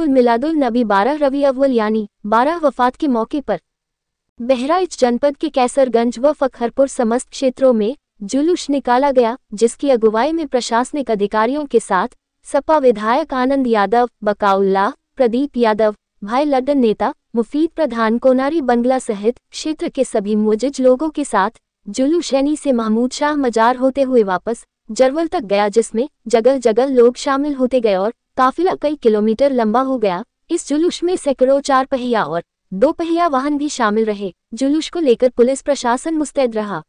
उल मिलादुल नबी बारह रवि अव्वल यानी बारह वफात के मौके पर बहराइच जनपद के कैसरगंज व फखरपुर समस्त क्षेत्रों में जुलूस निकाला गया जिसकी अगुवाई में प्रशासनिक अधिकारियों के साथ सपा विधायक आनंद यादव बकाउल्ला प्रदीप यादव भाई लड्डन नेता मुफीद प्रधान कोनारी बंगला सहित क्षेत्र के सभी मुजिज लोगों के साथ जुलूसैनी से महमूद शाह मजार होते हुए वापस जरवल तक गया जिसमें जगह जगह लोग शामिल होते गए और काफिला कई किलोमीटर लंबा हो गया इस जुलूस में सैकड़ों चार पहिया और दो पहिया वाहन भी शामिल रहे जुलूस को लेकर पुलिस प्रशासन मुस्तैद रहा